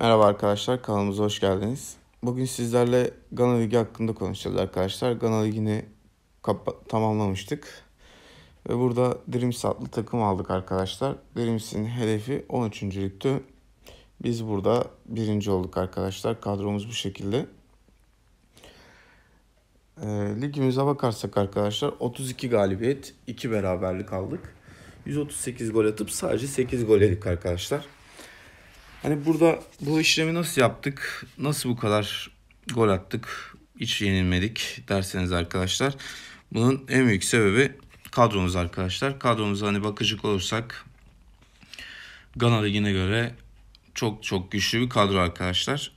Merhaba arkadaşlar, kanalımıza hoş geldiniz. Bugün sizlerle Gana Ligi hakkında konuşacağız arkadaşlar. Gana Ligi'ni tamamlamıştık. Ve burada Dreams adlı takım aldık arkadaşlar. Dreams'in hedefi 13. lüktü. Biz burada birinci olduk arkadaşlar. Kadromuz bu şekilde. E, ligimize bakarsak arkadaşlar 32 galibiyet, 2 beraberlik aldık. 138 gol atıp sadece 8 gol yedik arkadaşlar. Hani burada bu işlemi nasıl yaptık? Nasıl bu kadar gol attık? Hiç yenilmedik derseniz arkadaşlar. Bunun en büyük sebebi kadromuz arkadaşlar. Kadromuza hani bakacak olursak Gana Ligi'ne göre çok çok güçlü bir kadro arkadaşlar.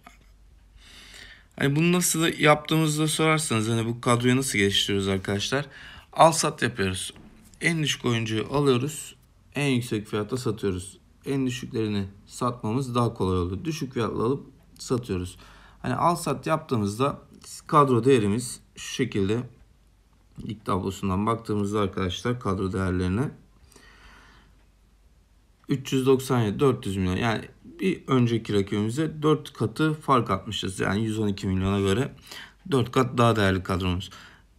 Hani bunu nasıl yaptığımızda sorarsanız hani bu kadroyu nasıl geliştiriyoruz arkadaşlar? Al sat yapıyoruz. En düşük oyuncuyu alıyoruz. En yüksek fiyata satıyoruz en düşüklerini satmamız daha kolay oldu. Düşük fiyatla alıp satıyoruz. Hani al sat yaptığımızda kadro değerimiz şu şekilde lig tablosundan baktığımızda arkadaşlar kadro değerlerine 397 400 milyon yani bir önceki rakibimize 4 katı fark atmışız. Yani 112 milyona göre 4 kat daha değerli kadromuz.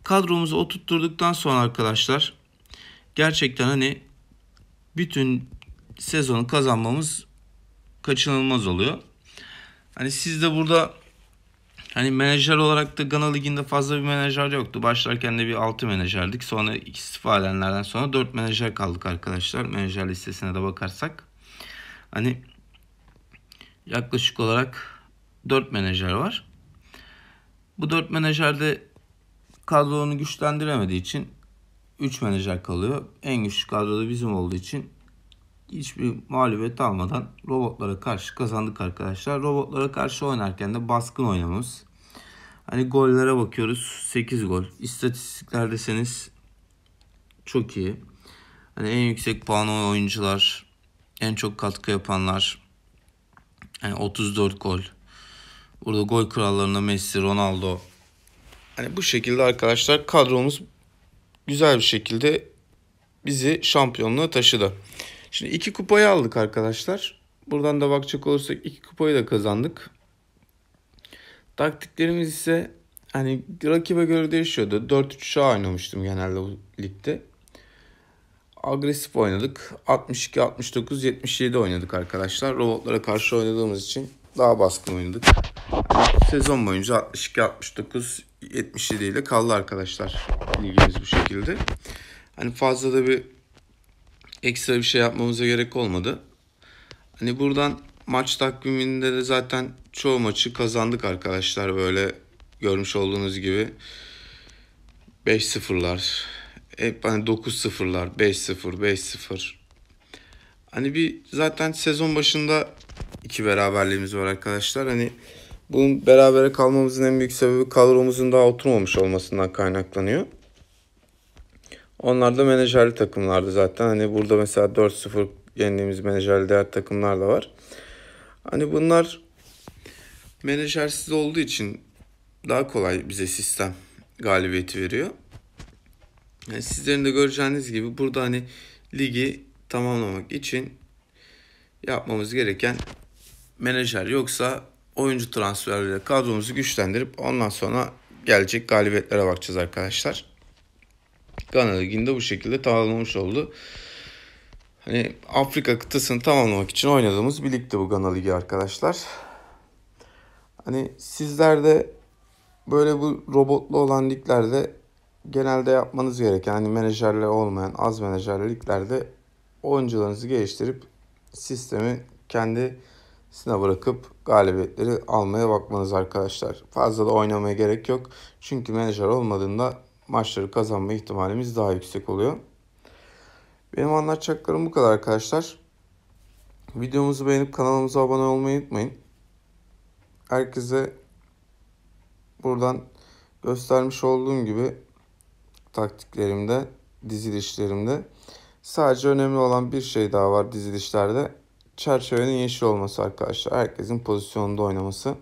Kadromuzu oturtturduktan sonra arkadaşlar gerçekten hani bütün sezonu kazanmamız kaçınılmaz oluyor. Hani siz de burada hani menajer olarak da Gana Ligi'nde fazla bir menajer yoktu. Başlarken de bir 6 menajerdik. Sonra istifa edenlerden sonra 4 menajer kaldık arkadaşlar. Menajer listesine de bakarsak. Hani yaklaşık olarak 4 menajer var. Bu 4 menajer de kadronu güçlendiremediği için 3 menajer kalıyor. En güçlü da bizim olduğu için hiçbir mağlubiyet almadan robotlara karşı kazandık arkadaşlar. Robotlara karşı oynarken de baskın oynamamız. Hani gollere bakıyoruz 8 gol. İstatistikler deseniz çok iyi. Hani en yüksek puanlı oyuncular, en çok katkı yapanlar. Yani 34 gol. Burada gol kurallarında Messi, Ronaldo. Hani bu şekilde arkadaşlar kadromuz güzel bir şekilde bizi şampiyonluğa taşıdı. Şimdi iki kupayı aldık arkadaşlar. Buradan da bakacak olursak iki kupayı da kazandık. Taktiklerimiz ise hani rakibe göre değişiyordu. 4-3-3'e oynamıştım genelde bu ligde. Agresif oynadık. 62-69-77 oynadık arkadaşlar. Robotlara karşı oynadığımız için daha baskın oynadık. Sezon boyunca 62-69-77 ile kaldı arkadaşlar. Ligimiz bu şekilde. Hani fazla da bir ekstra bir şey yapmamıza gerek olmadı. Hani buradan maç takviminde de zaten çoğu maçı kazandık arkadaşlar böyle görmüş olduğunuz gibi 5-0'lar hep hani 9-0'lar 5-0 5-0 hani bir zaten sezon başında iki beraberliğimiz var arkadaşlar hani bunun berabere kalmamızın en büyük sebebi kadromuzun daha oturmamış olmasından kaynaklanıyor. Onlar da menajerli takımlardı zaten. Hani burada mesela 4-0 yendiğimiz menajerli diğer takımlar da var. Hani bunlar menajersiz olduğu için daha kolay bize sistem galibiyeti veriyor. Yani sizlerin de göreceğiniz gibi burada hani ligi tamamlamak için yapmamız gereken menajer yoksa oyuncu transferiyle kadromuzu güçlendirip ondan sonra gelecek galibiyetlere bakacağız arkadaşlar. Gana Ligi'nde bu şekilde tamamlamış oldu. Hani Afrika kıtasını tamamlamak için oynadığımız bir ligdi bu Gana Ligi arkadaşlar. Hani sizler de böyle bu robotlu olan liglerde genelde yapmanız gereken hani menajerle olmayan az menajerli liglerde oyuncularınızı geliştirip sistemi kendi sına bırakıp galibiyetleri almaya bakmanız arkadaşlar. Fazla da oynamaya gerek yok. Çünkü menajer olmadığında maçları kazanma ihtimalimiz daha yüksek oluyor. Benim anlatacaklarım bu kadar arkadaşlar. Videomuzu beğenip kanalımıza abone olmayı unutmayın. Herkese buradan göstermiş olduğum gibi taktiklerimde, dizilişlerimde sadece önemli olan bir şey daha var dizilişlerde. Çerçevenin yeşil olması arkadaşlar. Herkesin pozisyonda oynaması.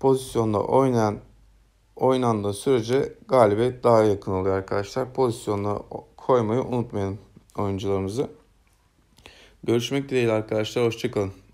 Pozisyonda oynayan oynandığı sürece galibiyet daha yakın oluyor arkadaşlar. Pozisyonuna koymayı unutmayın oyuncularımızı. Görüşmek dileğiyle arkadaşlar. Hoşçakalın.